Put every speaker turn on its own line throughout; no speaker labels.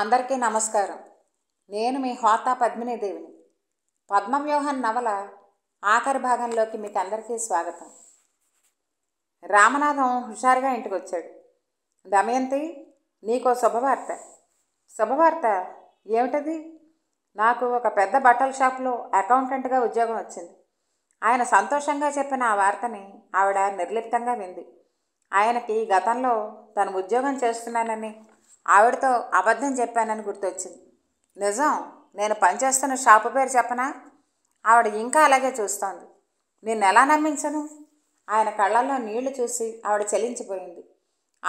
అందరికీ నమస్కారం నేను మీ హోతా పద్మ పద్మవ్యూహన్ నవల ఆఖరి భాగంలోకి మీకు అందరికీ స్వాగతం రామనాథం హుషారుగా ఇంటికి వచ్చాడు దమయంతి నీకో శుభవార్త శుభవార్త ఏమిటది నాకు ఒక పెద్ద బట్టల షాప్లో అకౌంటెంట్గా ఉద్యోగం వచ్చింది ఆయన సంతోషంగా చెప్పిన ఆ వార్తని ఆవిడ నిర్లిప్తంగా వింది ఆయనకి గతంలో తను ఉద్యోగం చేస్తున్నానని ఆవిడతో అబద్ధం చెప్పానని గుర్తొచ్చింది నిజం నేను పనిచేస్తున్న షాపు పేరు చెప్పనా ఆవిడ ఇంకా అలాగే చూస్తోంది నేను ఎలా నమ్మించను ఆయన కళ్ళల్లో నీళ్లు చూసి ఆవిడ చెలించిపోయింది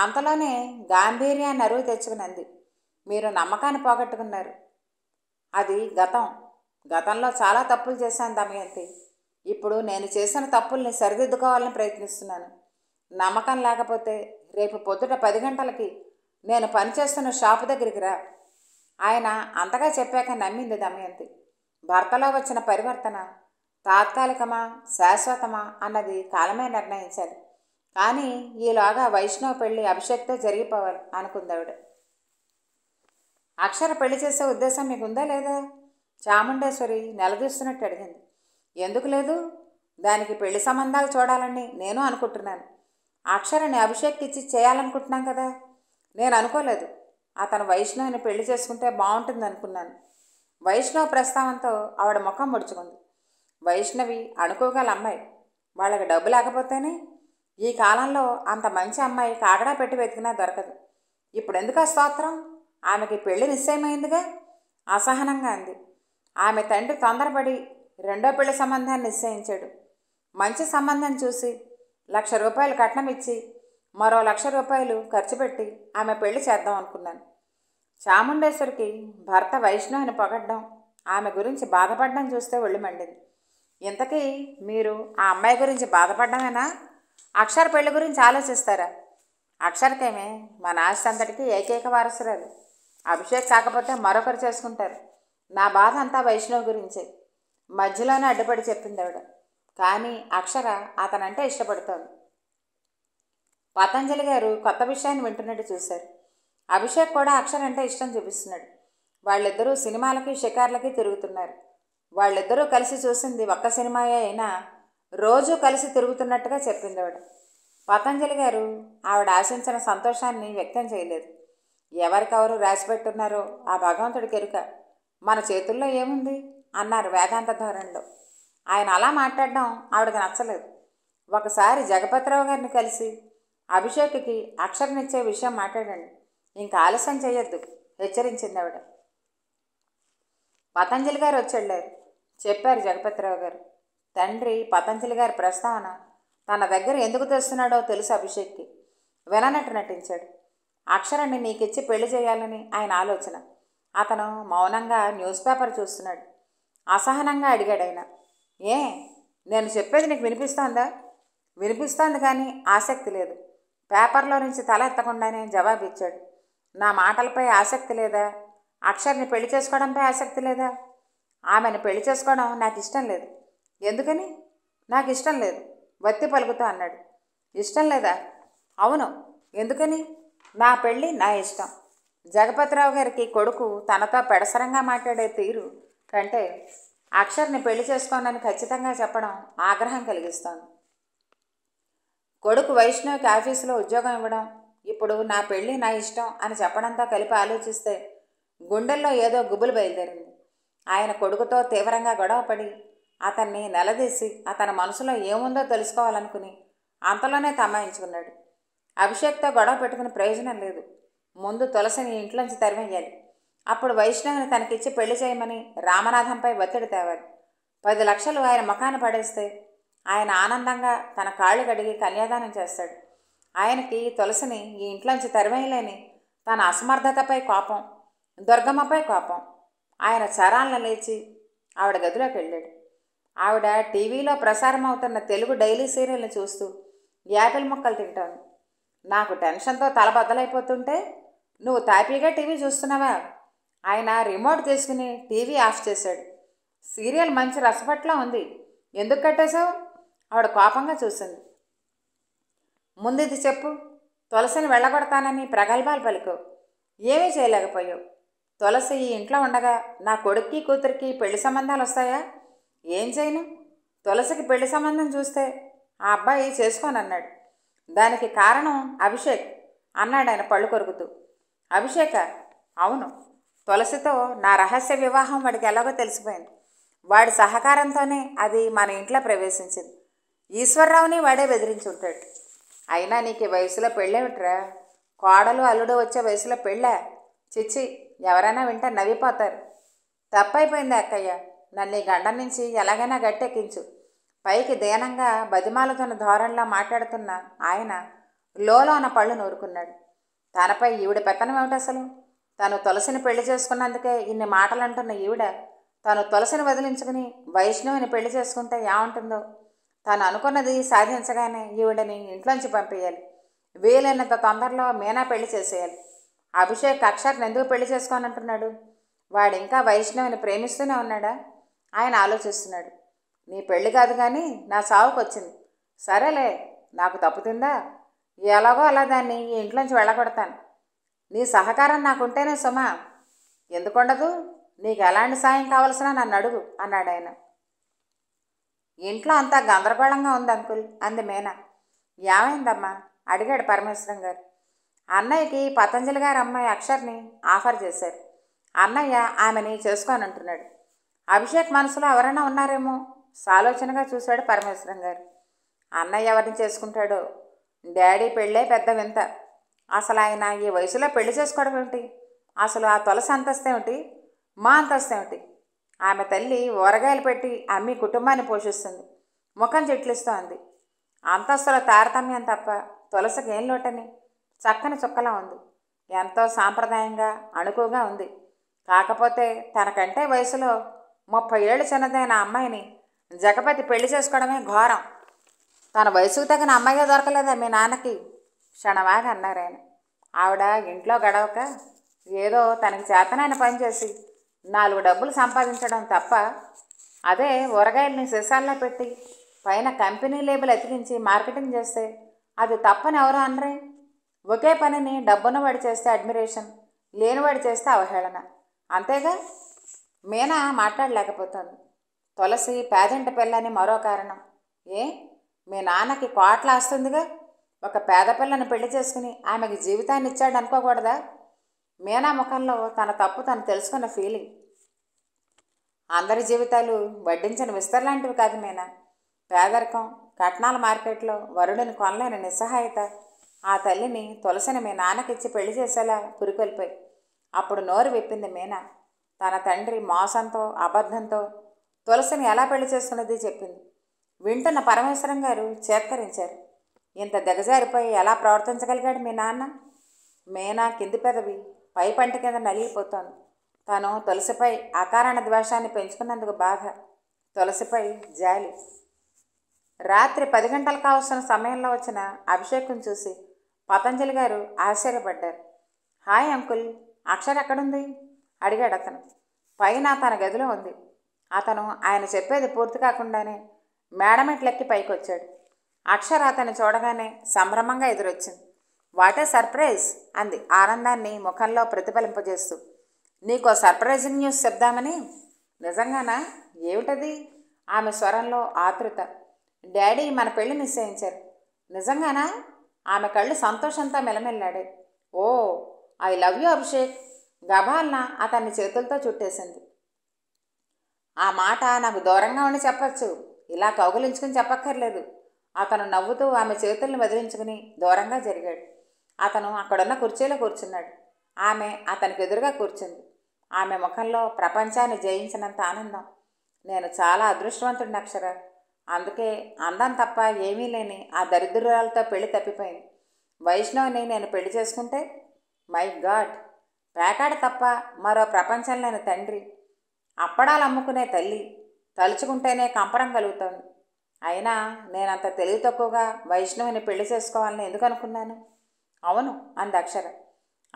అంతలోనే గాంభీర్యాన్ని అరువు తెచ్చుకునంది మీరు నమ్మకాన్ని పోగొట్టుకున్నారు అది గతం గతంలో చాలా తప్పులు చేశాను దమయంతి ఇప్పుడు నేను చేసిన తప్పుల్ని సరిదిద్దుకోవాలని ప్రయత్నిస్తున్నాను నమ్మకం లేకపోతే రేపు పొద్దుట పది గంటలకి నేను పనిచేస్తున్న షాపు దగ్గరికి రా ఆయన అంతగా చెప్పాక నమ్మింది దమయంతి భర్తలో వచ్చిన పరివర్తన తాత్కాలికమా శాశ్వతమా అన్నది కాలమే నిర్ణయించాలి కానీ ఈలోగా వైష్ణవ పెళ్లి అభిషేక్తో జరిగిపోవాలి అనుకుందావిడ అక్షర పెళ్లి చేసే ఉద్దేశం మీకుందా లేదా చాముండేశ్వరి నిలదీస్తున్నట్టు అడిగింది ఎందుకు లేదు దానికి పెళ్లి సంబంధాలు చూడాలని నేను అనుకుంటున్నాను అక్షరని అభిషేక్ ఇచ్చి చేయాలనుకుంటున్నాం కదా నేను అనుకోలేదు అతను వైష్ణవిని పెళ్లి చేసుకుంటే బాగుంటుంది అనుకున్నాను వైష్ణవ ప్రస్తావంతో ఆవిడ ముఖం ముడుచుకుంది వైష్ణవి అనుకోగల అమ్మాయి వాళ్ళకి డబ్బు లేకపోతేనే ఈ కాలంలో అంత మంచి అమ్మాయి కాగడా పెట్టి వెతికినా దొరకదు ఇప్పుడు ఎందుకు ఆ స్తోత్రం ఆమెకి పెళ్లి నిశ్చయమైందిగా అసహనంగా అంది ఆమె తండ్రి తొందరపడి రెండో పెళ్లి సంబంధాన్ని నిశ్చయించాడు మంచి సంబంధం చూసి లక్ష రూపాయలు కట్నం ఇచ్చి మరో లక్ష రూపాయలు ఖర్చు పెట్టి ఆమె పెళ్లి చేద్దాం అనుకున్నాను చాముండేశ్వరికి భర్త వైష్ణవిని పొగడ్డం ఆమె గురించి బాధపడడం చూస్తే ఒళ్ళు మండింది ఇంతకీ మీరు ఆ అమ్మాయి గురించి బాధపడ్డమేనా అక్షర పెళ్లి గురించి ఆలోచిస్తారా అక్షరకేమే మా నాశ అంతటికి ఏకైక వారసురాలు అభిషేక్ కాకపోతే మరొకరు చేసుకుంటారు నా బాధ అంతా వైష్ణవ్ గురించే మధ్యలోనే అడ్డుపడి చెప్పింది ఆవిడ కానీ అక్షర అతనంటే ఇష్టపడుతోంది పతంజలి గారు కొత్త విషయాన్ని వింటున్నట్టు చూశారు అభిషేక్ కూడా అక్షర్ అంటే ఇష్టం చూపిస్తున్నాడు వాళ్ళిద్దరూ సినిమాలకి షికార్లకి తిరుగుతున్నారు వాళ్ళిద్దరూ కలిసి చూసింది ఒక్క సినిమాయే అయినా రోజు కలిసి తిరుగుతున్నట్టుగా చెప్పింది ఆవిడ పతంజలి గారు ఆవిడ ఆశించిన సంతోషాన్ని వ్యక్తం చేయలేదు ఎవరికెవరు రాసిపెట్టున్నారో ఆ భగవంతుడి కెరుక మన చేతుల్లో ఏముంది అన్నారు వేదాంత ధోరణిలో ఆయన అలా మాట్లాడడం ఆవిడకి నచ్చలేదు ఒకసారి జగపతిరావు గారిని కలిసి అభిషేక్కి అక్షరనిచ్చే విషయం మాట్లాడండి ఇంక ఆలస్యం చేయొద్దు హెచ్చరించింది ఆవిడ పతంజలి గారు వచ్చెళ్ళారు చెప్పారు జగపతిరావు గారు తండ్రి పతంజలి గారి ప్రస్తావన తన దగ్గర ఎందుకు తెస్తున్నాడో తెలుసు అభిషేక్కి విననట్టు నటించాడు అక్షరాన్ని నీకిచ్చి పెళ్లి చేయాలని ఆయన ఆలోచన అతను మౌనంగా న్యూస్ పేపర్ చూస్తున్నాడు అసహనంగా అడిగాడు ఆయన ఏ నేను చెప్పేది నీకు వినిపిస్తోందా వినిపిస్తోంది కానీ ఆసక్తి లేదు పేపర్లో నుంచి తల ఎత్తకుండానే ఇచ్చాడు నా మాటలపై ఆసక్తి లేదా అక్షర్ని పెళ్లి చేసుకోవడంపై ఆసక్తి లేదా ఆమెను పెళ్లి చేసుకోవడం నాకు ఇష్టం లేదు ఎందుకని నాకు ఇష్టం లేదు వత్తి పలుకుతూ అన్నాడు ఇష్టం లేదా అవును ఎందుకని నా పెళ్ళి నా ఇష్టం జగపతిరావు గారికి కొడుకు తనతో పెడసరంగా మాట్లాడే తీరు కంటే అక్షర్ని పెళ్లి చేసుకోనని ఖచ్చితంగా చెప్పడం ఆగ్రహం కలిగిస్తోంది కొడుకు వైష్ణవికి ఆఫీసులో ఉద్యోగం ఇవ్వడం ఇప్పుడు నా పెళ్ళి నా ఇష్టం అని చెప్పడంతో కలిపి ఆలోచిస్తే గుండెల్లో ఏదో గుబులు బయలుదేరింది ఆయన కొడుకుతో తీవ్రంగా గొడవపడి అతన్ని నిలదీసి అతని మనసులో ఏముందో తెలుసుకోవాలనుకుని అంతలోనే తమాయించుకున్నాడు అభిషేక్తో గొడవ పెట్టుకుని ప్రయోజనం లేదు ముందు తులసిని ఇంట్లోంచి తరిమేయాలి అప్పుడు వైష్ణవిని తనకిచ్చి పెళ్లి చేయమని రామనాథంపై ఒత్తిడి తేవాలి పది లక్షలు ఆయన మకాన పడేస్తే ఆయన ఆనందంగా తన కాళ్ళు కడిగి కన్యాదానం చేస్తాడు ఆయనకి తులసిని ఈ ఇంట్లోంచి తరివేయలేని తన అసమర్థతపై కోపం దుర్గమ్మపై కోపం ఆయన చరాలను లేచి ఆవిడ గదిలోకి వెళ్ళాడు ఆవిడ టీవీలో ప్రసారం అవుతున్న తెలుగు డైలీ సీరియల్ని చూస్తూ యాపిల్ మొక్కలు తింటాను నాకు టెన్షన్తో తల బద్దలైపోతుంటే నువ్వు తాపీగా టీవీ చూస్తున్నావా ఆయన రిమోట్ తీసుకుని టీవీ ఆఫ్ చేశాడు సీరియల్ మంచి రసపట్ల ఉంది ఎందుకు కట్టేశావు ఆవిడ కోపంగా చూసింది ఇది చెప్పు తులసిని వెళ్ళగొడతానని ప్రగల్భాలు పలుకు ఏమీ చేయలేకపోయావు తులసి ఈ ఇంట్లో ఉండగా నా కొడుక్కి కూతురికి పెళ్లి సంబంధాలు వస్తాయా ఏం చేయను తులసికి పెళ్లి సంబంధం చూస్తే ఆ అబ్బాయి చేసుకోనన్నాడు దానికి కారణం అభిషేక్ అన్నాడు ఆయన పళ్ళు కొరుకుతూ అభిషేక అవును తులసితో నా రహస్య వివాహం వాడికి ఎలాగో తెలిసిపోయింది వాడి సహకారంతోనే అది మన ఇంట్లో ప్రవేశించింది ఈశ్వరరావుని వాడే బెదిరించుంటాడు అయినా నీకు ఈ వయసులో పెళ్ళేమిట్రా కోడలు అల్లుడు వచ్చే వయసులో పెళ్ళా చిచ్చి ఎవరైనా వింటే నవ్విపోతారు తప్పైపోయింది అక్కయ్య నన్ను ఈ గండం నుంచి ఎలాగైనా గట్టెక్కించు పైకి దీనంగా బతిమాలుతున్న ధోరణిలో మాట్లాడుతున్న ఆయన లోలో ఉన్న పళ్ళు నూరుకున్నాడు తనపై ఈవిడ పెత్తనం ఏమిటి అసలు తను తులసిని పెళ్లి చేసుకున్నందుకే ఇన్ని మాటలు అంటున్న ఈవిడ తను తులసిని వదిలించుకుని వైష్ణవిని పెళ్లి చేసుకుంటే ఏముంటుందో తాను అనుకున్నది సాధించగానే ఈవిడని ఇంట్లోంచి పంపేయాలి వీలైనంత తొందరలో మీనా పెళ్లి చేసేయాలి అభిషేక్ అక్షర్ని ఎందుకు పెళ్లి అంటున్నాడు వాడు ఇంకా వైష్ణవిని ప్రేమిస్తూనే ఉన్నాడా ఆయన ఆలోచిస్తున్నాడు నీ పెళ్లి కాదు కానీ నా సావుకు వచ్చింది సరేలే నాకు తప్పుతుందా ఎలాగో అలా దాన్ని ఈ ఇంట్లోంచి వెళ్ళగొడతాను నీ సహకారం నాకుంటేనే సుమా ఎందుకుండదు నీకు ఎలాంటి సాయం కావలసినా నన్ను అడుగు అన్నాడు ఆయన ఇంట్లో అంతా గందరగోళంగా ఉంది అంకుల్ అంది మేనా ఏమైందమ్మా అడిగాడు పరమేశ్వరం గారు అన్నయ్యకి పతంజలి గారు అమ్మాయి అక్షర్ని ఆఫర్ చేశారు అన్నయ్య ఆమెని చేసుకొని అంటున్నాడు అభిషేక్ మనసులో ఎవరైనా ఉన్నారేమో సాలోచనగా చూశాడు పరమేశ్వరం గారు అన్నయ్య ఎవరిని చేసుకుంటాడో డాడీ పెళ్ళే పెద్ద వింత అసలు ఆయన ఈ వయసులో పెళ్లి చేసుకోవడం ఏమిటి అసలు ఆ తులసి అంతస్తేమిటి మా అంతస్తేమిటి ఆమె తల్లి ఊరగాయలు పెట్టి అమ్మి కుటుంబాన్ని పోషిస్తుంది ముఖం చెట్లిస్తోంది అంతస్తుల తారతమ్యం తప్ప తులసికి ఏం లోటని చక్కని చుక్కలా ఉంది ఎంతో సాంప్రదాయంగా అణుకుగా ఉంది కాకపోతే తనకంటే వయసులో ముప్పై ఏళ్ళు చిన్నదైన అమ్మాయిని జగపతి పెళ్లి చేసుకోవడమే ఘోరం తన వయసుకు తగిన అమ్మాయిగా దొరకలేదా మీ నాన్నకి క్షణవాగా అన్నారు ఆవిడ ఇంట్లో గడవక ఏదో తనకి చేతనైన పని చేసి నాలుగు డబ్బులు సంపాదించడం తప్ప అదే ఊరగాయల్ని సీసాల్లో పెట్టి పైన కంపెనీ లేబుల్ అతికించి మార్కెటింగ్ చేస్తే అది తప్పని ఎవరు అనరే ఒకే పనిని వాడి చేస్తే అడ్మిరేషన్ లేనివాడు చేస్తే అవహేళన అంతేగా మీనా మాట్లాడలేకపోతుంది తులసి పేదంట పిల్లని మరో కారణం ఏ మీ నాన్నకి కోట్లాస్తుందిగా ఒక పేద పిల్లని పెళ్లి చేసుకుని ఆమెకి జీవితాన్ని ఇచ్చాడు అనుకోకూడదా మీనా ముఖంలో తన తప్పు తను తెలుసుకున్న ఫీలింగ్ అందరి జీవితాలు వడ్డించిన లాంటివి కాదు మీనా పేదరికం కట్నాల మార్కెట్లో వరుడిని కొనలేని నిస్సహాయత ఆ తల్లిని తులసిని మీ నాన్నకిచ్చి పెళ్లి చేసేలా పురికొల్పాయి అప్పుడు నోరు విప్పింది మీనా తన తండ్రి మోసంతో అబద్ధంతో తులసిని ఎలా పెళ్లి చేసుకున్నది చెప్పింది వింటున్న పరమేశ్వరం గారు చేత్కరించారు ఇంత దిగజారిపోయి ఎలా ప్రవర్తించగలిగాడు మీ నాన్న మీనా కింది పెదవి పై పంట కింద నలిగిపోతోంది తను తులసిపై అకారణ ద్వేషాన్ని పెంచుకున్నందుకు బాధ తులసిపై జాలి రాత్రి పది గంటలకు కావాల్సిన సమయంలో వచ్చిన అభిషేకం చూసి పతంజలి గారు ఆశ్చర్యపడ్డారు హాయ్ అంకుల్ అక్షర్ ఎక్కడుంది అడిగాడు అతను పైన తన గదిలో ఉంది అతను ఆయన చెప్పేది పూర్తి కాకుండానే మేడమెట్లెక్కి పైకి వచ్చాడు అక్షర అతను చూడగానే సంభ్రమంగా ఎదురొచ్చింది వాట్ ఏ సర్ప్రైజ్ అంది ఆనందాన్ని ముఖంలో ప్రతిఫలింపజేస్తూ నీకో సర్ప్రైజింగ్ న్యూస్ చెప్దామని నిజంగానా ఏమిటది ఆమె స్వరంలో ఆతృత డాడీ మన పెళ్లి నిశ్చయించారు నిజంగానా ఆమె కళ్ళు సంతోషంతో మెలమెల్లాడే oh I love you Abhishek గభాల్న అతన్ని చేతులతో చుట్టేసింది ఆ మాట నాకు దూరంగా ఉండి చెప్పచ్చు ఇలా కౌగులించుకుని చెప్పక్కర్లేదు అతను నవ్వుతూ ఆమె చేతుల్ని వదిలించుకుని దూరంగా జరిగాడు అతను అక్కడున్న కుర్చీలో కూర్చున్నాడు ఆమె అతనికి ఎదురుగా కూర్చుంది ఆమె ముఖంలో ప్రపంచాన్ని జయించినంత ఆనందం నేను చాలా అదృష్టవంతుడి అక్షర అందుకే అందం తప్ప ఏమీ లేని ఆ దరిద్రురాలతో పెళ్లి తప్పిపోయింది వైష్ణవిని నేను పెళ్లి చేసుకుంటే మై గాడ్ పేకాడ తప్ప మరో ప్రపంచం లేని తండ్రి అప్పడాలు అమ్ముకునే తల్లి తలుచుకుంటేనే కంపరం కలుగుతోంది అయినా నేనంత తెలివి తక్కువగా వైష్ణవిని పెళ్లి చేసుకోవాలని ఎందుకు అనుకున్నాను అవును అంది అక్షర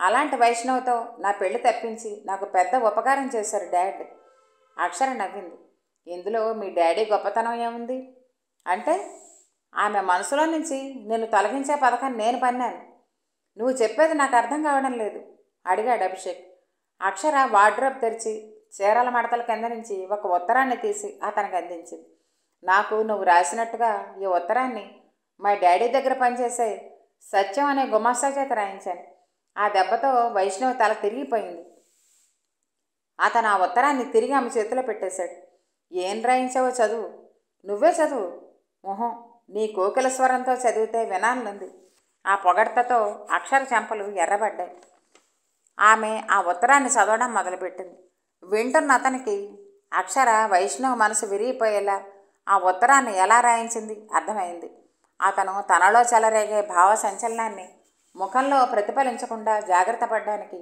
అలాంటి వైష్ణవతో నా పెళ్లి తప్పించి నాకు పెద్ద ఉపకారం చేశారు డాడ్ అక్షర నవ్వింది ఇందులో మీ డాడీ గొప్పతనం ఏముంది అంటే ఆమె మనసులో నుంచి నేను తొలగించే పథకాన్ని నేను పన్నాను నువ్వు చెప్పేది నాకు అర్థం కావడం లేదు అడిగాడు అభిషేక్ అక్షర వార్డ్రోబ్ తెరిచి చీరల మడతల కింద నుంచి ఒక ఉత్తరాన్ని తీసి అతనికి అందించింది నాకు నువ్వు రాసినట్టుగా ఈ ఉత్తరాన్ని మా డాడీ దగ్గర పనిచేసే సత్యం అనే గుమాస్తా చేత రాయించాను ఆ దెబ్బతో వైష్ణవ తల తిరిగిపోయింది అతను ఆ ఉత్తరాన్ని తిరిగి ఆమె చేతిలో పెట్టేశాడు ఏం రాయించావో చదువు నువ్వే చదువు మొహం నీ కోకిల స్వరంతో చదివితే వినాలనుంది ఆ పొగడ్తతో అక్షర చెంపలు ఎర్రబడ్డాయి ఆమె ఆ ఉత్తరాన్ని చదవడం మొదలుపెట్టింది వింటున్న అతనికి అక్షర వైష్ణవ మనసు విరిగిపోయేలా ఆ ఉత్తరాన్ని ఎలా రాయించింది అర్థమైంది అతను తనలో చెలరేగే భావ సంచలనాన్ని ముఖంలో ప్రతిఫలించకుండా జాగ్రత్త పడ్డానికి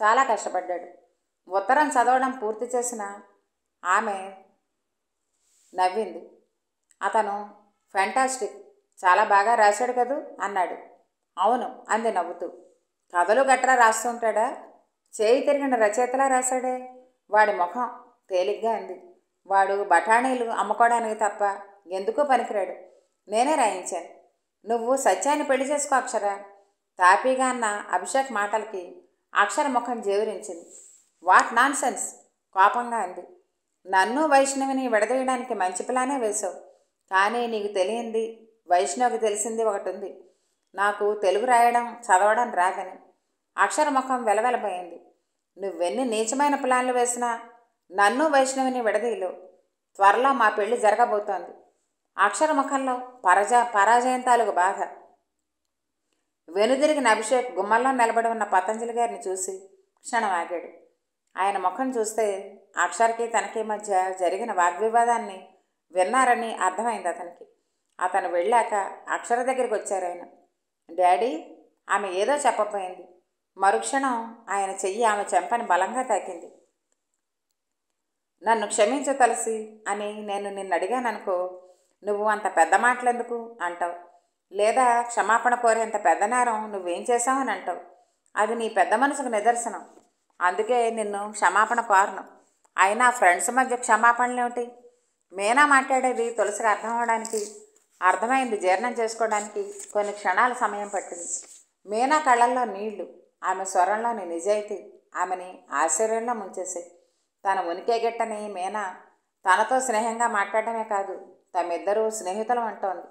చాలా కష్టపడ్డాడు ఉత్తరం చదవడం పూర్తి చేసిన ఆమె నవ్వింది అతను ఫ్యాంటాస్టిక్ చాలా బాగా రాశాడు కదూ అన్నాడు అవును అంది నవ్వుతూ కథలు గట్రా రాస్తుంటాడా చేయి తిరిగిన రచయితలా రాశాడే వాడి ముఖం తేలిగ్గా అంది వాడు బఠానీలు అమ్ముకోవడానికి తప్ప ఎందుకో పనికిరాడు నేనే రాయించాను నువ్వు సత్యాన్ని పెళ్లి చేసుకో అక్షర తాపీగా అన్న అభిషేక్ మాటలకి అక్షర ముఖం జేవురించింది వాట్ నాన్ సెన్స్ కోపంగా అంది నన్ను వైష్ణవిని విడదీయడానికి మంచి పిలానే వేశావు కానీ నీకు తెలియంది వైష్ణవికి తెలిసింది ఒకటి ఉంది నాకు తెలుగు రాయడం చదవడం రాదని అక్షర ముఖం వెలవెలబోయింది నువ్వెన్ని నీచమైన ప్లాన్లు వేసినా నన్ను వైష్ణవిని విడదీయలేవు త్వరలో మా పెళ్లి జరగబోతోంది అక్షరముఖంలో పరజా పరాజయం తాలూకు బాధ వెనుదిరిగిన అభిషేక్ గుమ్మల్లో నిలబడి ఉన్న పతంజలి గారిని చూసి క్షణం ఆగాడు ఆయన ముఖం చూస్తే అక్షరకి తనకి మధ్య జరిగిన వాగ్వివాదాన్ని విన్నారని అర్థమైంది అతనికి అతను వెళ్ళాక అక్షర దగ్గరికి వచ్చారు ఆయన డాడీ ఆమె ఏదో చెప్పబోయింది మరుక్షణం ఆయన చెయ్యి ఆమె చెంపని బలంగా తాకింది నన్ను క్షమించ తలసి అని నేను నిన్ను అడిగాననుకో నువ్వు అంత పెద్ద మాటలెందుకు అంటావు లేదా క్షమాపణ కోరేంత పెద్ద నేరం నువ్వేం చేశావని అంటావు అది నీ పెద్ద మనసుకు నిదర్శనం అందుకే నిన్ను క్షమాపణ కోరను అయినా ఫ్రెండ్స్ మధ్య క్షమాపణలు ఏమిటి మీనా మాట్లాడేది తులసికి అర్థం అవడానికి అర్థమైంది జీర్ణం చేసుకోవడానికి కొన్ని క్షణాల సమయం పట్టింది మీనా కళ్ళల్లో నీళ్లు ఆమె స్వరంలోని నిజాయితీ ఆమెని ఆశ్చర్యంలో ముంచేసాయి తన ఉనికి గిట్టని మీనా తనతో స్నేహంగా మాట్లాడమే కాదు తమిద్దరూ స్నేహితులు అంటోంది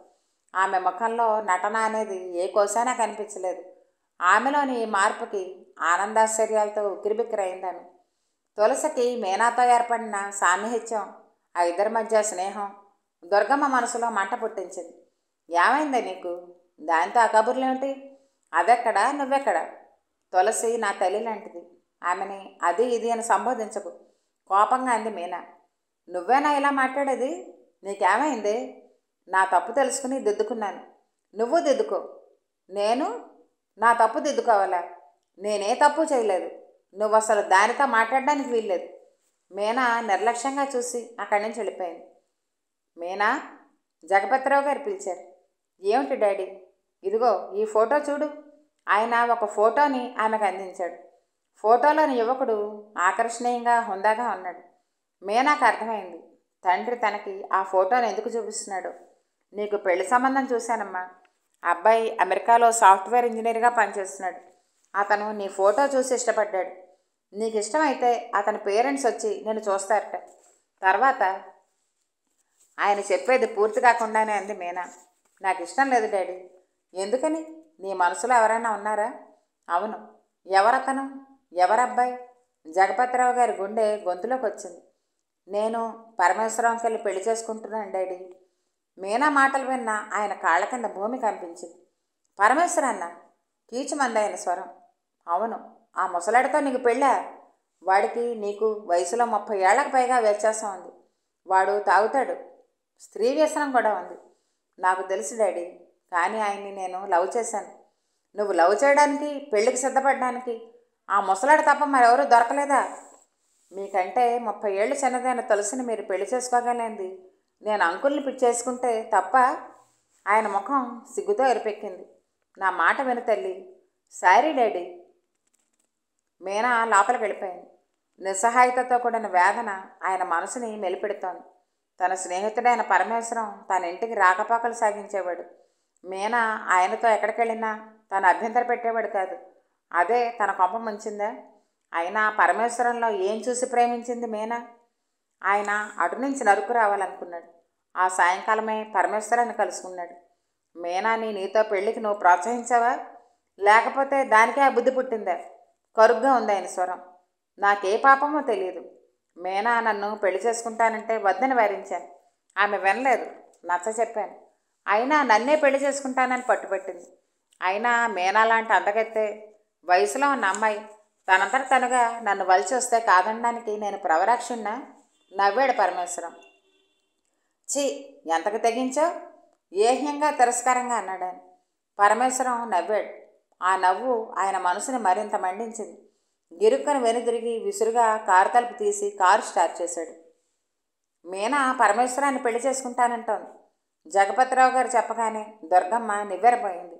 ఆమె ముఖంలో నటన అనేది ఏ కోసైనా కనిపించలేదు ఆమెలోని మార్పుకి ఆనందాశ్చర్యాలతో ఉక్కిరిబిక్కిరైందని తులసికి మీనాతో ఏర్పడిన సాన్నిహిత్యం ఆ ఇద్దరి మధ్య స్నేహం దుర్గమ్మ మనసులో మంట పుట్టించింది ఏమైంది నీకు దాంతో అకబుర్లేమిటి అదెక్కడ నువ్వెక్కడ తులసి నా తల్లి లాంటిది ఆమెని అది ఇది అని సంబోధించకు కోపంగా అంది మీనా నువ్వేనా ఇలా మాట్లాడేది నీకేమైంది నా తప్పు తెలుసుకుని దిద్దుకున్నాను నువ్వు దిద్దుకో నేను నా తప్పు దిద్దుకోవాలా నేనే తప్పు చేయలేదు నువ్వు అసలు దానితో మాట్లాడడానికి వీల్లేదు మీనా నిర్లక్ష్యంగా చూసి అక్కడి నుంచి వెళ్ళిపోయింది మీనా జగపతిరావు గారు పిలిచారు ఏమిటి డాడీ ఇదిగో ఈ ఫోటో చూడు ఆయన ఒక ఫోటోని ఆమెకు అందించాడు ఫోటోలోని యువకుడు ఆకర్షణీయంగా హుందాగా ఉన్నాడు మీనాకు అర్థమైంది తండ్రి తనకి ఆ ఫోటోను ఎందుకు చూపిస్తున్నాడు నీకు పెళ్లి సంబంధం చూశానమ్మా అబ్బాయి అమెరికాలో సాఫ్ట్వేర్ ఇంజనీర్గా పనిచేస్తున్నాడు అతను నీ ఫోటో చూసి ఇష్టపడ్డాడు నీకు ఇష్టమైతే అతని పేరెంట్స్ వచ్చి నేను చూస్తారట తర్వాత ఆయన చెప్పేది పూర్తి కాకుండానే అంది మీనా నాకు ఇష్టం లేదు డాడీ ఎందుకని నీ మనసులో ఎవరైనా ఉన్నారా అవును ఎవరతను ఎవరబ్బాయి జగపతిరావు గారి గుండె గొంతులోకి వచ్చింది నేను పరమేశ్వరం వెళ్ళి పెళ్లి చేసుకుంటున్నాను డాడీ మీనా మాటలు విన్న ఆయన కాళ్ళ కింద భూమి కనిపించింది పరమేశ్వర అన్న కీచుమంది ఆయన స్వరం అవును ఆ ముసలాడితో నీకు పెళ్ళా వాడికి నీకు వయసులో ముప్పై ఏళ్లకు పైగా వ్యత్యాసం ఉంది వాడు తాగుతాడు స్త్రీ వ్యసనం కూడా ఉంది నాకు తెలుసు డాడీ కానీ ఆయన్ని నేను లవ్ చేశాను నువ్వు లవ్ చేయడానికి పెళ్ళికి సిద్ధపడడానికి ఆ ముసలాడు తప్ప మరెవరూ దొరకలేదా మీకంటే ముప్పై ఏళ్ళు చిన్నదైన తులసిని మీరు పెళ్లి చేసుకోగలేంది నేను అంకుల్ని పిచ్చేసుకుంటే తప్ప ఆయన ముఖం సిగ్గుతో ఎరిపెక్కింది నా మాట విను తల్లి సారీ డాడీ మీనా లోపలికి వెళ్ళిపోయింది నిస్సహాయతతో కూడిన వేదన ఆయన మనసుని మెలిపెడుతోంది తన స్నేహితుడైన పరమేశ్వరం తన ఇంటికి రాకపోకలు సాగించేవాడు మీనా ఆయనతో ఎక్కడికి వెళ్ళినా తను అభ్యంతర పెట్టేవాడు కాదు అదే తన కొంప ముంచిందా అయినా పరమేశ్వరంలో ఏం చూసి ప్రేమించింది మీనా ఆయన అటు నుంచి నరుకు రావాలనుకున్నాడు ఆ సాయంకాలమే పరమేశ్వరాన్ని కలుసుకున్నాడు మీనాని నీతో పెళ్ళికి నువ్వు ప్రోత్సహించావా లేకపోతే దానికే ఆ బుద్ధి పుట్టిందా కరుగ్గా ఉంది ఆయన స్వరం నాకే పాపమో తెలియదు మీనా నన్ను పెళ్లి చేసుకుంటానంటే వద్దని వారించాను ఆమె వినలేదు నచ్చ చెప్పాను అయినా నన్నే పెళ్లి చేసుకుంటానని పట్టుబట్టింది అయినా మీనా లాంటి అందగత్తే వయసులో ఉన్న అమ్మాయి తనంతట తనుగా నన్ను వలిచి వస్తే కాదనడానికి నేను ప్రవరాక్షుణ్ణా నవ్వాడు పరమేశ్వరం ఛీ ఎంతకు తెగించో ఏహ్యంగా తిరస్కారంగా అన్నాడు పరమేశ్వరం నవ్వాడు ఆ నవ్వు ఆయన మనసుని మరింత మండించింది గిరుక్కను వెనుదిరిగి విసురుగా కారు తలుపు తీసి కారు స్టార్ట్ చేశాడు మీనా పరమేశ్వరాన్ని పెళ్లి చేసుకుంటానంటోంది జగపతిరావు గారు చెప్పగానే దుర్గమ్మ నివ్వెరపోయింది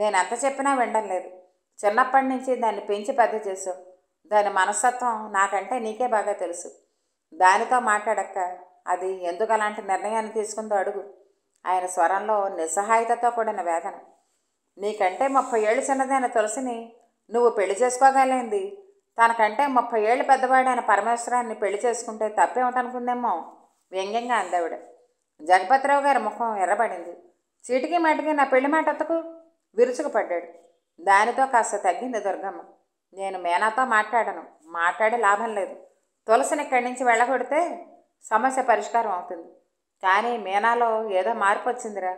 నేను ఎంత చెప్పినా వినడం లేదు చిన్నప్పటి నుంచి దాన్ని పెంచి పెద్ద చేసావు దాని మనస్తత్వం నాకంటే నీకే బాగా తెలుసు దానితో మాట్లాడక్క అది ఎందుకు అలాంటి నిర్ణయాన్ని తీసుకుందో అడుగు ఆయన స్వరంలో నిస్సహాయతతో కూడిన వేదన నీకంటే ముప్పై ఏళ్ళు చిన్నదైన తులసిని నువ్వు పెళ్లి చేసుకోగలిగింది తనకంటే ముప్పై ఏళ్ళు పెద్దవాడైన పరమేశ్వరాన్ని పెళ్లి చేసుకుంటే తప్పేమిటనుకుందేమో వ్యంగ్యంగా అందావిడ జగపతిరావు గారి ముఖం ఎర్రబడింది చీటికి మాటికి నా పెళ్లి మాట అతకు విరుచుకుపడ్డాడు దానితో కాస్త తగ్గింది దుర్గమ్మ నేను మేనాతో మాట్లాడను మాట్లాడే లాభం లేదు తులసిని ఇక్కడి నుంచి వెళ్ళగొడితే సమస్య పరిష్కారం అవుతుంది కానీ మీనాలో ఏదో మార్పు వచ్చిందిరా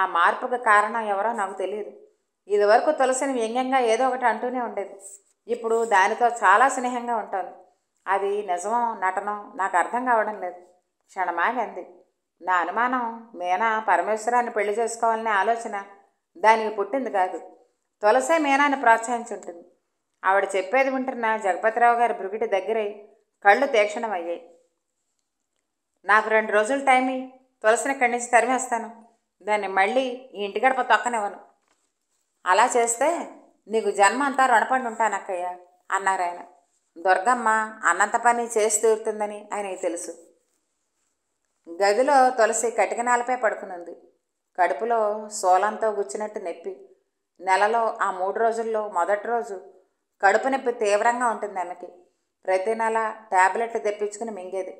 ఆ మార్పుకు కారణం ఎవరో నాకు తెలియదు ఇదివరకు తులసిని వ్యంగ్యంగా ఏదో ఒకటి అంటూనే ఉండేది ఇప్పుడు దానితో చాలా స్నేహంగా ఉంటుంది అది నిజమో నటనో నాకు అర్థం కావడం లేదు క్షణమాని అంది నా అనుమానం మీనా పరమేశ్వరాన్ని పెళ్లి చేసుకోవాలనే ఆలోచన దానికి పుట్టింది కాదు తులసే మీనాన్ని ప్రోత్సహించుంటుంది ఆవిడ చెప్పేది వింటున్న జగపతిరావు గారి బ్రుగిటి దగ్గరై కళ్ళు తీక్షణమయ్యాయి నాకు రెండు రోజులు టైం తులసిని ఖండించి నుంచి తరిమేస్తాను దాన్ని మళ్ళీ ఈ ఇంటి గడప తొక్కనివ్వను అలా చేస్తే నీకు జన్మ అంతా రుణపడి ఉంటానక్కయ్య అన్నారు ఆయన దుర్గమ్మ అన్నంత పని చేసి తీరుతుందని ఆయనకి తెలుసు గదిలో తులసి కటికనాలపై పడుకునుంది కడుపులో సోలంతో గుచ్చినట్టు నొప్పి నెలలో ఆ మూడు రోజుల్లో మొదటి రోజు కడుపు నొప్పి తీవ్రంగా ఉంటుంది ఆమెకి ప్రతి నెల ట్యాబ్లెట్లు తెప్పించుకుని మింగేది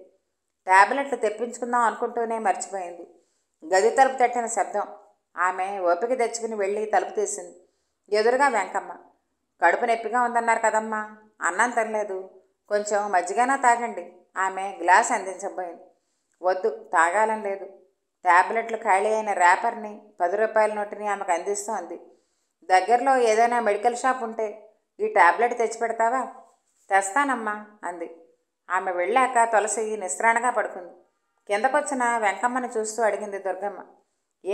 ట్యాబ్లెట్లు తెప్పించుకుందాం అనుకుంటూనే మర్చిపోయింది గది తలుపు తట్టిన శబ్దం ఆమె ఓపిక తెచ్చుకుని వెళ్ళి తలుపు తీసింది ఎదురుగా వెంకమ్మ కడుపు నొప్పిగా ఉందన్నారు కదమ్మా అన్నం తినలేదు కొంచెం మజ్జిగైనా తాగండి ఆమె గ్లాస్ అందించబోయింది వద్దు తాగాలని లేదు ట్యాబ్లెట్లు ఖాళీ అయిన ర్యాపర్ని పది రూపాయల నోటిని ఆమెకు అందిస్తూ దగ్గరలో ఏదైనా మెడికల్ షాప్ ఉంటే ఈ టాబ్లెట్ తెచ్చిపెడతావా తెస్తానమ్మా అంది ఆమె వెళ్ళాక తులసి నిస్త్రాణగా పడుకుంది కిందకొచ్చిన వెంకమ్మని చూస్తూ అడిగింది దుర్గమ్మ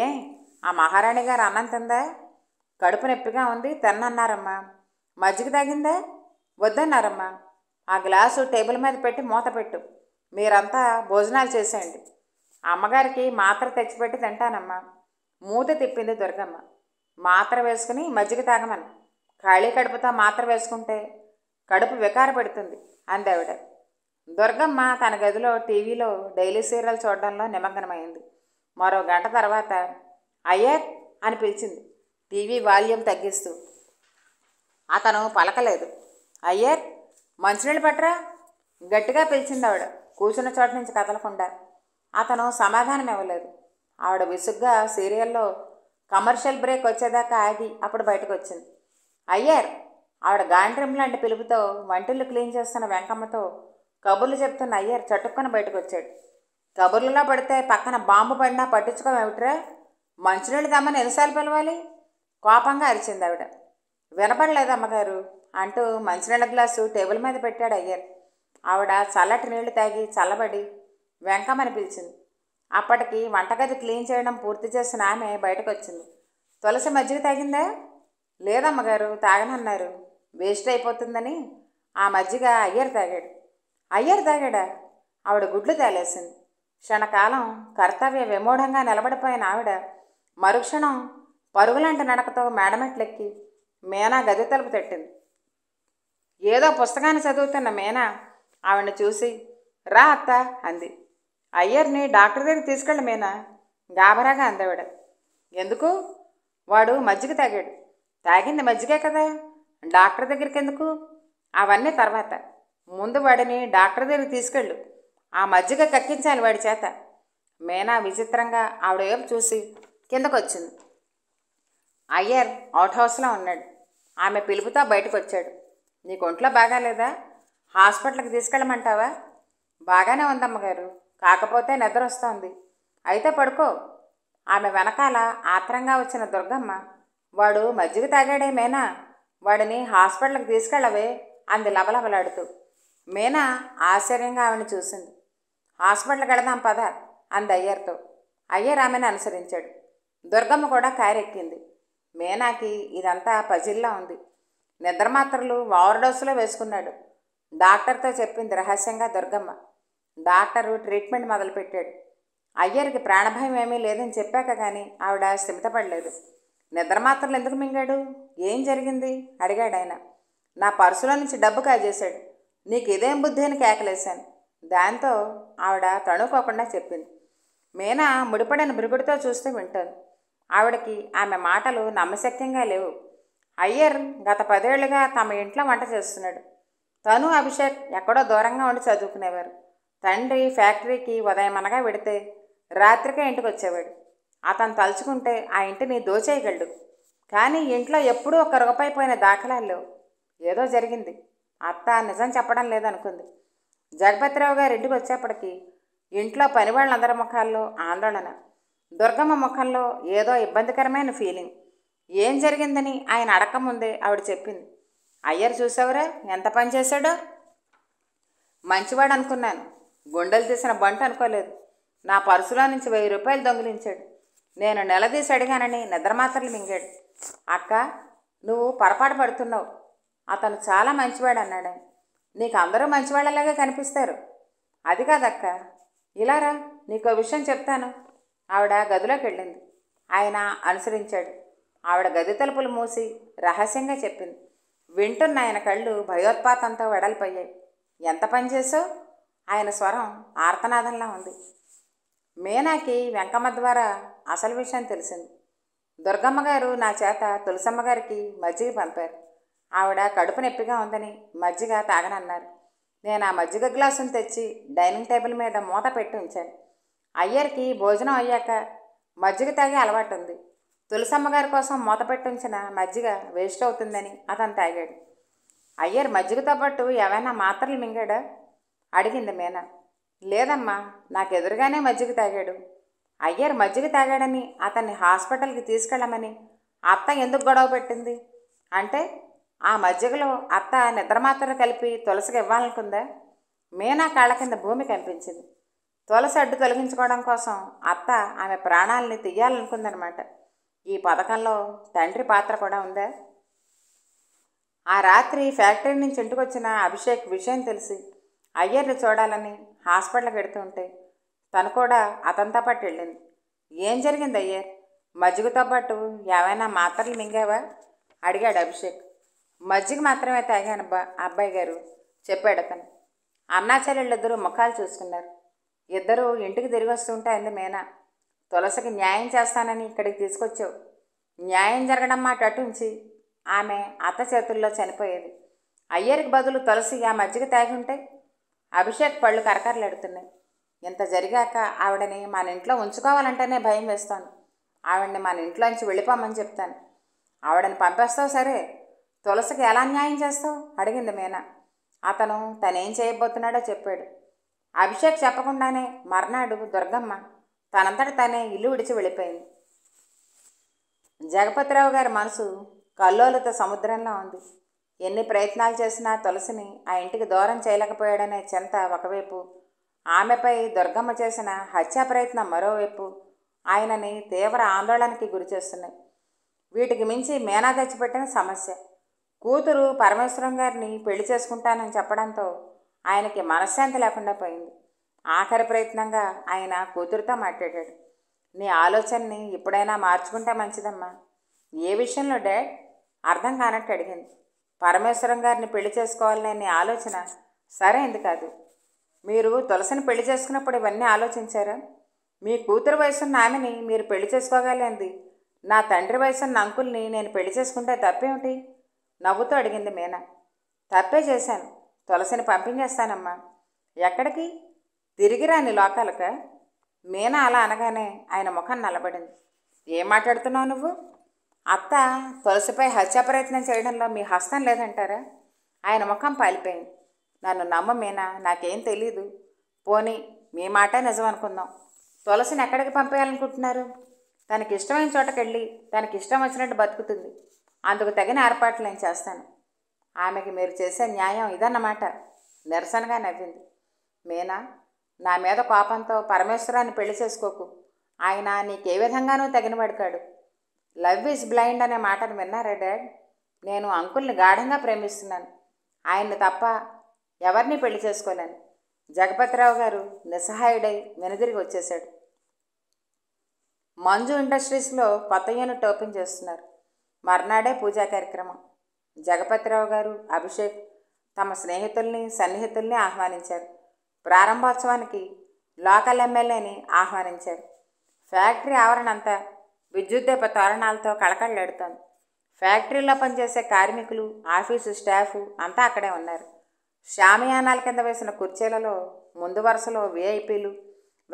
ఏ ఆ మహారాణి గారు అన్నం తిందా కడుపు నొప్పిగా ఉంది తిన్నన్నారమ్మా మజ్జిగ తాగిందా వద్దన్నారమ్మా ఆ గ్లాసు టేబుల్ మీద పెట్టి మూత పెట్టు మీరంతా భోజనాలు చేసేయండి అమ్మగారికి మాత్ర తెచ్చిపెట్టి తింటానమ్మా మూత తిప్పింది దుర్గమ్మ మాత్ర వేసుకుని మజ్జిగ తాగమని ఖాళీ కడుపుతో మాత్ర వేసుకుంటే కడుపు వికార పెడుతుంది అందావిడ దుర్గమ్మ తన గదిలో టీవీలో డైలీ సీరియల్ చూడడంలో నిమగ్నమైంది మరో గంట తర్వాత అయ్యర్ అని పిలిచింది టీవీ వాల్యూమ్ తగ్గిస్తూ అతను పలకలేదు అయ్యర్ మంచినీళ్ళు పట్టరా గట్టిగా పిలిచింది ఆవిడ కూర్చున్న చోట నుంచి కదలకుండా అతను సమాధానం ఇవ్వలేదు ఆవిడ విసుగ్గా సీరియల్లో కమర్షియల్ బ్రేక్ వచ్చేదాకా ఆగి అప్పుడు బయటకు వచ్చింది అయ్యారు ఆవిడ గాండ్రిమ్ లాంటి పిలుపుతో వంటలు క్లీన్ చేస్తున్న వెంకమ్మతో కబుర్లు చెప్తున్న అయ్యారు చటుక్కొని బయటకు వచ్చాడు కబుర్లలో పడితే పక్కన బాంబు పడినా ఏమిట్రా మంచినీళ్ళు దమ్మని ఎన్నిసార్లు పిలవాలి కోపంగా అరిచింది ఆవిడ వినపడలేదు అమ్మగారు అంటూ మంచినీళ్ళ గ్లాసు టేబుల్ మీద పెట్టాడు అయ్యారు ఆవిడ చల్లటి నీళ్లు తాగి చల్లబడి వెంకమ్మని పిలిచింది అప్పటికి వంటగది క్లీన్ చేయడం పూర్తి చేసిన ఆమె బయటకు వచ్చింది తులసి మజ్జిగ తాగిందా లేదమ్మగారు తాగనన్నారు వేస్ట్ అయిపోతుందని ఆ మజ్జిగ అయ్యర్ తాగాడు అయ్యర్ తాగాడా ఆవిడ గుడ్లు తేలేసింది క్షణకాలం కర్తవ్య విమూఢంగా నిలబడిపోయిన ఆవిడ మరుక్షణం పరుగులాంటి నడకతో మేడమెట్లెక్కి మేనా గది తలుపు తట్టింది ఏదో పుస్తకాన్ని చదువుతున్న మేనా ఆవిడని చూసి రా అత్త అంది అయ్యర్ని డాక్టర్ దగ్గరికి మేనా గాబరాగా అందావిడ ఎందుకు వాడు మజ్జిగ తాగాడు తాగింది మజ్జిగే కదా డాక్టర్ దగ్గరికి ఎందుకు అవన్నీ తర్వాత ముందు వాడిని డాక్టర్ దగ్గరికి తీసుకెళ్ళు ఆ మజ్జిగ కక్కించాలి వాడి చేత మేనా విచిత్రంగా ఆవిడేపు చూసి వచ్చింది అయ్యర్ అవుట్ హౌస్లో ఉన్నాడు ఆమె పిలుపుతో బయటకు వచ్చాడు నీకు ఒంట్లో బాగాలేదా హాస్పిటల్కి తీసుకెళ్ళమంటావా బాగానే ఉందమ్మగారు కాకపోతే నిద్ర వస్తోంది అయితే పడుకో ఆమె వెనకాల ఆత్రంగా వచ్చిన దుర్గమ్మ వాడు మజ్జిగ తాగాడే మేనా వాడిని హాస్పిటల్కి తీసుకెళ్ళవే అంది లబలబలాడుతూ మీనా ఆశ్చర్యంగా ఆమెను చూసింది హాస్పిటల్కి వెళదాం పద అంది అయ్యర్తో అయ్యర్ ఆమెను అనుసరించాడు దుర్గమ్మ కూడా కారెక్కింది మీనాకి ఇదంతా పజిల్లా ఉంది నిద్ర మాత్రలు ఓవర్డోస్లో వేసుకున్నాడు డాక్టర్తో చెప్పింది రహస్యంగా దుర్గమ్మ డాక్టరు ట్రీట్మెంట్ మొదలుపెట్టాడు అయ్యర్కి ప్రాణభయం ఏమీ లేదని చెప్పాక కానీ ఆవిడ స్థిమితపడలేదు నిద్ర మాత్రలు ఎందుకు మింగాడు ఏం జరిగింది అడిగాడు ఆయన నా పర్సులో నుంచి డబ్బు కాజేశాడు నీకు ఇదేం బుద్ధి అని కేకలేశాను దాంతో ఆవిడ తణుకోకుండా చెప్పింది మీనా ముడిపడిన బ్రిగుడితో చూస్తూ వింటాను ఆవిడకి ఆమె మాటలు నమ్మశక్యంగా లేవు అయ్యర్ గత పదేళ్లుగా తమ ఇంట్లో వంట చేస్తున్నాడు తను అభిషేక్ ఎక్కడో దూరంగా ఉండి చదువుకునేవారు తండ్రి ఫ్యాక్టరీకి ఉదయమనగా వెడితే రాత్రికే ఇంటికి వచ్చేవాడు అతను తలుచుకుంటే ఆ ఇంటిని దోచేయగలడు కానీ ఇంట్లో ఎప్పుడూ ఒక పోయిన దాఖలాల్లో ఏదో జరిగింది అత్త నిజం చెప్పడం లేదనుకుంది జగపతిరావు గారి ఇంటికి వచ్చేప్పటికి ఇంట్లో పని వాళ్ళందరి ముఖాల్లో ఆందోళన దుర్గమ్మ ముఖంలో ఏదో ఇబ్బందికరమైన ఫీలింగ్ ఏం జరిగిందని ఆయన అడకముందే ఆవిడ చెప్పింది అయ్యర్ చూసావురా ఎంత పని చేశాడో మంచివాడు అనుకున్నాను గుండెలు తీసిన బంట అనుకోలేదు నా పర్సులో నుంచి వెయ్యి రూపాయలు దొంగిలించాడు నేను నిలదీసి అడిగానని నిద్రమాత్రలు మింగాడు అక్క నువ్వు పొరపాటు పడుతున్నావు అతను చాలా మంచివాడు అన్నాడు నీకు అందరూ మంచివాళ్ళలాగే కనిపిస్తారు అది కాదక్క ఇలారా నీకు విషయం చెప్తాను ఆవిడ గదిలోకి వెళ్ళింది ఆయన అనుసరించాడు ఆవిడ గది తలుపులు మూసి రహస్యంగా చెప్పింది వింటున్న ఆయన కళ్ళు భయోత్పాతంతో వెడల్పోయాయి ఎంత పని చేసావు ఆయన స్వరం ఆర్తనాదంలా ఉంది మీనాకి వెంకమ్మ ద్వారా అసలు విషయం తెలిసింది దుర్గమ్మ గారు నా చేత తులసమ్మ గారికి మజ్జిగ పంపారు ఆవిడ కడుపు నొప్పిగా ఉందని మజ్జిగ తాగనన్నారు నేను ఆ మజ్జిగ గ్లాసును తెచ్చి డైనింగ్ టేబుల్ మీద మూత పెట్టి ఉంచాను అయ్యర్కి భోజనం అయ్యాక మజ్జిగ తాగే అలవాటు ఉంది తులసమ్మ గారి కోసం మూత పెట్టి ఉంచిన మజ్జిగ వేస్ట్ అవుతుందని అతను తాగాడు అయ్యర్ మజ్జిగతో పాటు ఏవైనా మాత్రలు మింగాడా అడిగింది మీనా లేదమ్మా నాకు ఎదురుగానే మజ్జిగ తాగాడు అయ్యర్ మజ్జిగ తాగాడని అతన్ని హాస్పిటల్కి తీసుకెళ్ళమని అత్త ఎందుకు గొడవ పెట్టింది అంటే ఆ మజ్జిగలో అత్త నిద్రమాత్ర కలిపి తులసికి ఇవ్వాలనుకుందా మీనా కాళ్ళ కింద భూమి కనిపించింది తులసి అడ్డు తొలగించుకోవడం కోసం అత్త ఆమె ప్రాణాలని తీయాలనుకుందనమాట ఈ పథకంలో తండ్రి పాత్ర కూడా ఉందా ఆ రాత్రి ఫ్యాక్టరీ నుంచి ఇంటికి వచ్చిన అభిషేక్ విషయం తెలిసి అయ్యర్ని చూడాలని హాస్పిటల్కి వెడుతుంటే తను కూడా అతనితో పాటు వెళ్ళింది ఏం జరిగింది అయ్యర్ మజ్జిగతో పాటు ఏమైనా మాత్రలు మింగావా అడిగాడు అభిషేక్ మజ్జిగ మాత్రమే తాగాను బా అబ్బాయి గారు చెప్పాడు అతను అన్నాచార్యులిద్దరూ ముఖాలు చూసుకున్నారు ఇద్దరూ ఇంటికి తిరిగి వస్తుంటే అయింది మేనా తులసికి న్యాయం చేస్తానని ఇక్కడికి తీసుకొచ్చావు న్యాయం జరగడం మాట అటుంచి ఆమె అత్త చేతుల్లో చనిపోయేది అయ్యరికి బదులు తులసి ఆ మజ్జిగ తాగి ఉంటే అభిషేక్ పళ్ళు కరకరలాడుతున్నాయి ఇంత జరిగాక ఆవిడని మన ఇంట్లో ఉంచుకోవాలంటేనే భయం వేస్తాను ఆవిడని మన ఇంట్లోంచి వెళ్ళిపోమని చెప్తాను ఆవిడని పంపేస్తావు సరే తులసికి ఎలా న్యాయం చేస్తావు అడిగింది మీనా అతను తనేం చేయబోతున్నాడో చెప్పాడు అభిషేక్ చెప్పకుండానే మర్నాడు దుర్గమ్మ తనంతట తనే ఇల్లు విడిచి వెళ్ళిపోయింది జగపతిరావు గారి మనసు కల్లోలత సముద్రంలో ఉంది ఎన్ని ప్రయత్నాలు చేసినా తులసిని ఆ ఇంటికి దూరం చేయలేకపోయాడనే చింత ఒకవైపు ఆమెపై దుర్గమ్మ చేసిన హత్యా ప్రయత్నం మరోవైపు ఆయనని తీవ్ర ఆందోళనకి గురిచేస్తున్నాయి వీటికి మించి మేనా తెచ్చిపెట్టిన సమస్య కూతురు పరమేశ్వరం గారిని పెళ్లి చేసుకుంటానని చెప్పడంతో ఆయనకి మనశ్శాంతి లేకుండా పోయింది ఆఖరి ప్రయత్నంగా ఆయన కూతురుతో మాట్లాడాడు నీ ఆలోచనని ఇప్పుడైనా మార్చుకుంటే మంచిదమ్మా ఏ విషయంలో డాడ్ అర్థం కానట్టు అడిగింది పరమేశ్వరం గారిని పెళ్లి చేసుకోవాలనే ఆలోచన సరైంది కాదు మీరు తులసిని పెళ్లి చేసుకున్నప్పుడు ఇవన్నీ ఆలోచించారా మీ కూతురు వయసున్న ఆమెని మీరు పెళ్లి చేసుకోగలింది నా తండ్రి వయసున్న అంకుల్ని నేను పెళ్లి చేసుకుంటే తప్పేమిటి నవ్వుతూ అడిగింది మీనా తప్పే చేశాను తులసిని పంపించేస్తానమ్మా ఎక్కడికి తిరిగిరాని లోకాలక మీనా అలా అనగానే ఆయన ముఖం నలబడింది ఏం మాట్లాడుతున్నావు నువ్వు అత్త తులసిపై ప్రయత్నం చేయడంలో మీ హస్తం లేదంటారా ఆయన ముఖం పాలిపోయింది నన్ను నమ్మమేనా నాకేం తెలీదు పోనీ మీ మాట నిజం అనుకుందాం తులసిని ఎక్కడికి పంపేయాలనుకుంటున్నారు తనకి ఇష్టమైన చోటకెళ్ళి తనకి ఇష్టం వచ్చినట్టు బతుకుతుంది అందుకు తగిన ఏర్పాట్లు నేను చేస్తాను ఆమెకి మీరు చేసే న్యాయం ఇదన్నమాట నిరసనగా నవ్వింది మీనా నా మీద కోపంతో పరమేశ్వరాన్ని పెళ్లి చేసుకోకు ఆయన నీకే విధంగానూ తగిన పడికాడు లవ్ ఇస్ బ్లైండ్ అనే మాటను విన్నారా డాడ్ నేను అంకుల్ని గాఢంగా ప్రేమిస్తున్నాను ఆయన్ని తప్ప ఎవరిని పెళ్లి చేసుకోలేను జగపతిరావు గారు నిస్సహాయుడై వెనుదిరిగి వచ్చేశాడు మంజు ఇండస్ట్రీస్లో కొత్త యూనిట్ ఓపెన్ చేస్తున్నారు మర్నాడే పూజా కార్యక్రమం జగపతిరావు గారు అభిషేక్ తమ స్నేహితుల్ని సన్నిహితుల్ని ఆహ్వానించారు ప్రారంభోత్సవానికి లోకల్ ఎమ్మెల్యేని ఆహ్వానించారు ఫ్యాక్టరీ ఆవరణ అంతా విద్యుత్ దెబ్బ తోరణాలతో కళకళ్ళెడుతోంది ఫ్యాక్టరీలో పనిచేసే కార్మికులు ఆఫీసు స్టాఫ్ అంతా అక్కడే ఉన్నారు షామియానాల కింద వేసిన కుర్చీలలో ముందు వరుసలో వీఐపీలు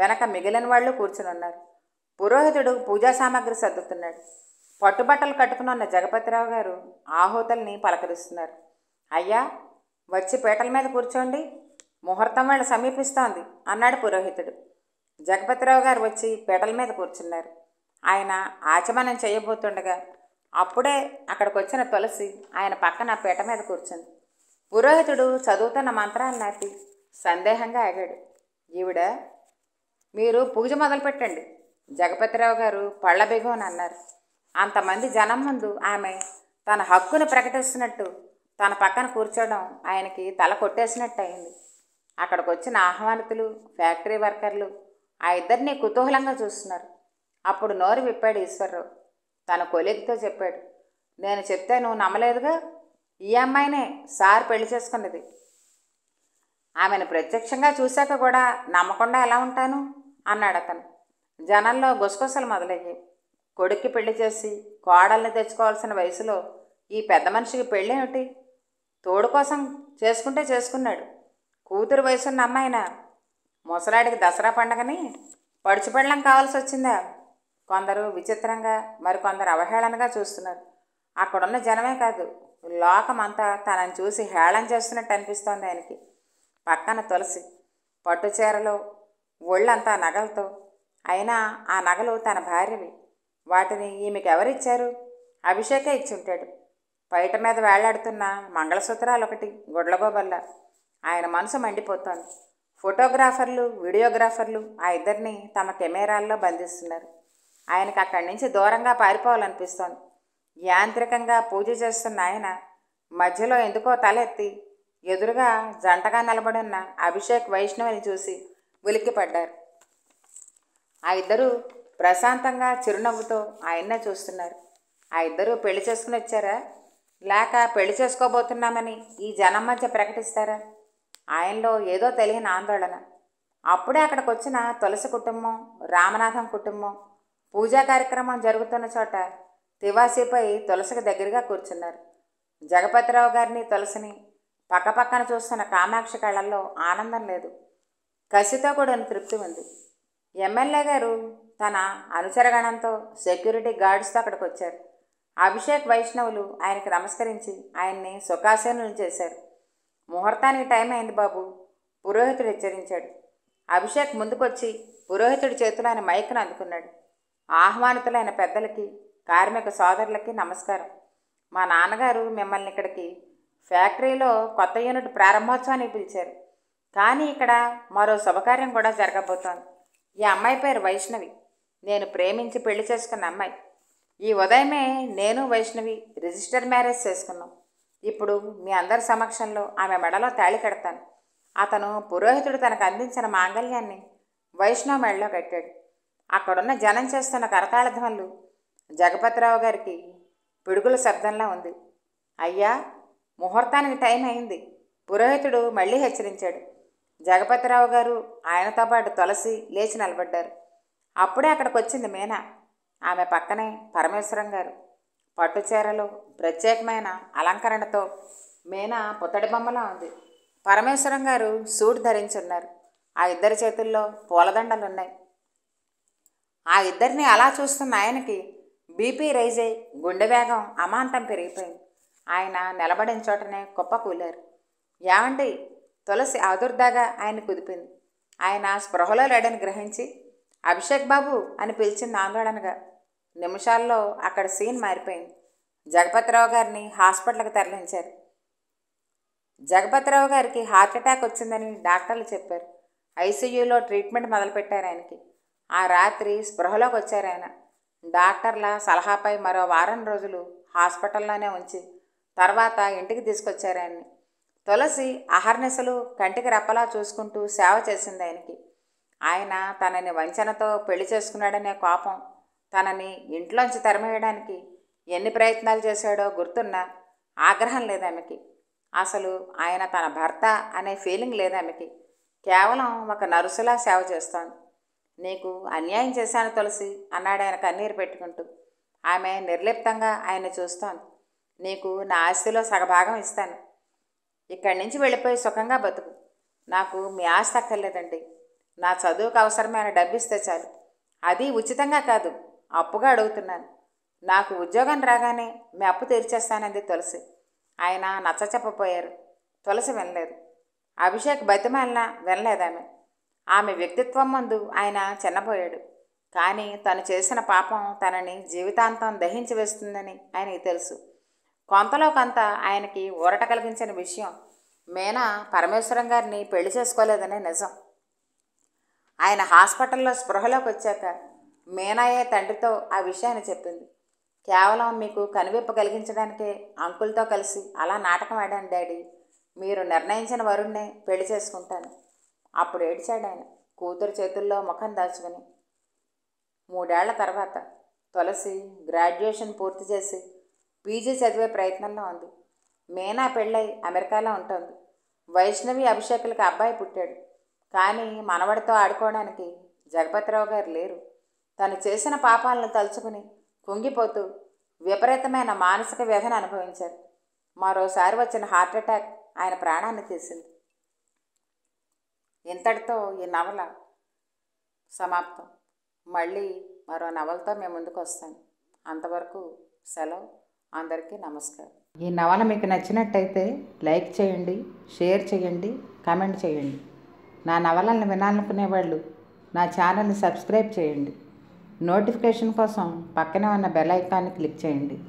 వెనక మిగిలిన వాళ్ళు కూర్చుని ఉన్నారు పురోహితుడు పూజా సామాగ్రి సర్దుతున్నాడు పట్టుబట్టలు కట్టుకునున్న జగపతిరావు గారు ఆహూతల్ని పలకరిస్తున్నారు అయ్యా వచ్చి పీటల మీద కూర్చోండి ముహూర్తం వాళ్ళు సమీపిస్తోంది అన్నాడు పురోహితుడు జగపతిరావు గారు వచ్చి పీటల మీద కూర్చున్నారు ఆయన ఆచమనం చేయబోతుండగా అప్పుడే అక్కడికి వచ్చిన తులసి ఆయన పక్కన పీట మీద కూర్చుంది పురోహితుడు చదువుతున్న మంత్రాన్ని నాటి సందేహంగా ఆగాడు ఈవిడ మీరు పూజ మొదలుపెట్టండి జగపతిరావు గారు పళ్ళ అన్నారు అంతమంది జనం ముందు ఆమె తన హక్కును ప్రకటిస్తున్నట్టు తన పక్కన కూర్చోవడం ఆయనకి తల కొట్టేసినట్టు అయింది అక్కడికి వచ్చిన ఆహ్వానితులు ఫ్యాక్టరీ వర్కర్లు ఆ ఇద్దరిని కుతూహలంగా చూస్తున్నారు అప్పుడు నోరు విప్పాడు ఈశ్వరరావు తన కొలిగ్తో చెప్పాడు నేను చెప్తే నువ్వు నమ్మలేదుగా ఈ అమ్మాయినే సార్ పెళ్లి చేసుకున్నది ఆమెను ప్రత్యక్షంగా చూశాక కూడా నమ్మకుండా ఎలా ఉంటాను అన్నాడు అతను జనంలో గుసగుసలు మొదలయ్యాయి కొడుక్కి పెళ్లి చేసి కోడల్ని తెచ్చుకోవాల్సిన వయసులో ఈ పెద్ద మనిషికి పెళ్ళేమిటి తోడు కోసం చేసుకుంటే చేసుకున్నాడు కూతురు వయసున్న అమ్మాయిన ముసలాడికి దసరా పండగని పడుచుపెళ్ళం కావాల్సి వచ్చిందా కొందరు విచిత్రంగా మరికొందరు అవహేళనగా చూస్తున్నారు అక్కడున్న జనమే కాదు లోకమంతా తనని చూసి హేళన చేస్తున్నట్టు అనిపిస్తోంది ఆయనకి పక్కన తులసి పట్టుచీరలో ఒళ్ళంతా నగలతో అయినా ఆ నగలు తన భార్యవి వాటిని ఈమెకి ఎవరిచ్చారు అభిషేకే ఇచ్చుంటాడు బయట మీద వేళ్లాడుతున్న మంగళసూత్రాలు ఒకటి గుడ్లగోబల్ల ఆయన మనసు మండిపోతోంది ఫోటోగ్రాఫర్లు వీడియోగ్రాఫర్లు ఆ ఇద్దరిని తమ కెమెరాల్లో బంధిస్తున్నారు ఆయనకు అక్కడి నుంచి దూరంగా పారిపోవాలనిపిస్తోంది యాంత్రికంగా పూజ చేస్తున్న ఆయన మధ్యలో ఎందుకో తలెత్తి ఎదురుగా జంటగా నిలబడున్న అభిషేక్ వైష్ణవిని చూసి ఉలిక్కిపడ్డారు ఆ ఇద్దరు ప్రశాంతంగా చిరునవ్వుతో ఆయన్నే చూస్తున్నారు ఆ ఇద్దరు పెళ్లి చేసుకుని వచ్చారా లేక పెళ్లి చేసుకోబోతున్నామని ఈ జనం మధ్య ప్రకటిస్తారా ఆయనలో ఏదో తెలియని ఆందోళన అప్పుడే అక్కడికి వచ్చిన తులసి కుటుంబం రామనాథం కుటుంబం పూజా కార్యక్రమం జరుగుతున్న చోట తివాసీపై తులసికి దగ్గరగా కూర్చున్నారు జగపతిరావు గారిని తులసిని పక్కపక్కన చూస్తున్న కామాక్షి కళ్ళల్లో ఆనందం లేదు కసితో కూడా తృప్తి ఉంది ఎమ్మెల్యే గారు తన అనుచరగణంతో సెక్యూరిటీ గార్డ్స్తో అక్కడికి వచ్చారు అభిషేక్ వైష్ణవులు ఆయనకి నమస్కరించి ఆయన్ని సుఖాసీనులు చేశారు ముహూర్తానికి టైం అయింది బాబు పురోహితుడు హెచ్చరించాడు అభిషేక్ ముందుకొచ్చి పురోహితుడి చేతిలో ఆయన మైక్ను అందుకున్నాడు ఆహ్వానితులైన పెద్దలకి కార్మిక సోదరులకి నమస్కారం మా నాన్నగారు మిమ్మల్ని ఇక్కడికి ఫ్యాక్టరీలో కొత్త యూనిట్ ప్రారంభోత్సవానికి పిలిచారు కానీ ఇక్కడ మరో శుభకార్యం కూడా జరగబోతోంది ఈ అమ్మాయి పేరు వైష్ణవి నేను ప్రేమించి పెళ్లి చేసుకున్న అమ్మాయి ఈ ఉదయమే నేను వైష్ణవి రిజిస్టర్ మ్యారేజ్ చేసుకున్నాం ఇప్పుడు మీ అందరి సమక్షంలో ఆమె మెడలో తాళి కడతాను అతను పురోహితుడు తనకు అందించిన మాంగళ్యాన్ని వైష్ణవ మెడలో కట్టాడు అక్కడున్న జనం చేస్తున్న కరతాళ ధ్వనులు జగపతిరావు గారికి పిడుగుల శబ్దంలా ఉంది అయ్యా ముహూర్తానికి టైం అయింది పురోహితుడు మళ్ళీ హెచ్చరించాడు జగపతిరావు గారు ఆయనతో పాటు తులసి లేచి నిలబడ్డారు అప్పుడే అక్కడికి వచ్చింది మీనా ఆమె పక్కనే పరమేశ్వరం గారు పట్టుచీరలు ప్రత్యేకమైన అలంకరణతో మీనా పుత్తడి బొమ్మలా ఉంది పరమేశ్వరం గారు సూట్ ధరించున్నారు ఆ ఇద్దరి చేతుల్లో పూలదండలున్నాయి ఆ ఇద్దరిని అలా చూస్తున్న ఆయనకి బీపీ రైజ్ అయి గుండె వేగం అమాంతం పెరిగిపోయింది ఆయన నిలబడిన చోటనే కుప్ప కూలారు ఏమండి తులసి ఆదుర్దాగా ఆయన కుదిపింది ఆయన స్పృహలో లేడని గ్రహించి అభిషేక్ బాబు అని పిలిచింది ఆందోళనగా నిమిషాల్లో అక్కడ సీన్ మారిపోయింది జగపతిరావు గారిని హాస్పిటల్కి తరలించారు జగపతిరావు గారికి హార్ట్ అటాక్ వచ్చిందని డాక్టర్లు చెప్పారు ఐసీయూలో ట్రీట్మెంట్ మొదలుపెట్టారు ఆయనకి ఆ రాత్రి స్పృహలోకి వచ్చారాయన డాక్టర్ల సలహాపై మరో వారం రోజులు హాస్పిటల్లోనే ఉంచి తర్వాత ఇంటికి తీసుకొచ్చారాయన్ని తులసి అహర్నిశలు కంటికి రెప్పలా చూసుకుంటూ సేవ చేసింది ఆయనకి ఆయన తనని వంచనతో పెళ్లి చేసుకున్నాడనే కోపం తనని ఇంట్లోంచి తరిమేయడానికి ఎన్ని ప్రయత్నాలు చేశాడో గుర్తున్నా ఆగ్రహం లేదామెకి అసలు ఆయన తన భర్త అనే ఫీలింగ్ లేదామెకి కేవలం ఒక నర్సులా సేవ చేస్తోంది నీకు అన్యాయం చేశాను తులసి అన్నాడు ఆయన కన్నీరు పెట్టుకుంటూ ఆమె నిర్లిప్తంగా ఆయన చూస్తోంది నీకు నా ఆస్తిలో సగభాగం ఇస్తాను ఇక్కడి నుంచి వెళ్ళిపోయి సుఖంగా బతుకు నాకు మీ ఆస్తి అక్కర్లేదండి నా చదువుకు అవసరమైన డబ్బిస్తే చాలు అది ఉచితంగా కాదు అప్పుగా అడుగుతున్నాను నాకు ఉద్యోగం రాగానే మీ అప్పు తీర్చేస్తానంది తులసి ఆయన నచ్చచెప్పపోయారు తులసి వినలేదు అభిషేక్ బతిమాలినా వినలేదామె ఆమె వ్యక్తిత్వం మందు ఆయన చిన్నపోయాడు కానీ తను చేసిన పాపం తనని జీవితాంతం దహించి వేస్తుందని ఆయనకి తెలుసు కొంతలో కొంత ఆయనకి ఊరట కలిగించిన విషయం మేనా పరమేశ్వరం గారిని పెళ్లి చేసుకోలేదనే నిజం ఆయన హాస్పిటల్లో స్పృహలోకి వచ్చాక మేనాయే తండ్రితో ఆ విషయాన్ని చెప్పింది కేవలం మీకు కనువిప్పు కలిగించడానికే అంకుల్తో కలిసి అలా నాటకం ఆడాను డాడీ మీరు నిర్ణయించిన వరుణ్ణే పెళ్లి చేసుకుంటాను అప్పుడు ఏడ్చాడు ఆయన కూతురు చేతుల్లో ముఖం దాచుకుని మూడేళ్ల తర్వాత తులసి గ్రాడ్యుయేషన్ పూర్తి చేసి పీజీ చదివే ప్రయత్నంలో ఉంది మీనా పెళ్ళై అమెరికాలో ఉంటుంది వైష్ణవి అభిషేకులకి అబ్బాయి పుట్టాడు కానీ మనవడితో ఆడుకోవడానికి జగపతిరావు గారు లేరు తను చేసిన పాపాలను తలుచుకుని కుంగిపోతూ విపరీతమైన మానసిక వ్యధను అనుభవించారు మరోసారి వచ్చిన హార్ట్అటాక్ ఆయన ప్రాణాన్ని తీసింది ఇంతటితో ఈ నవల సమాప్తం మళ్ళీ మరో నవలతో మేము ముందుకు వస్తాం అంతవరకు సెలవు అందరికీ నమస్కారం ఈ నవల మీకు నచ్చినట్టయితే లైక్ చేయండి షేర్ చేయండి కమెంట్ చేయండి నా నవలల్ని వినాలనుకునే వాళ్ళు నా ఛానల్ని సబ్స్క్రైబ్ చేయండి నోటిఫికేషన్ కోసం పక్కనే ఉన్న బెల్ ఐకాన్ని క్లిక్ చేయండి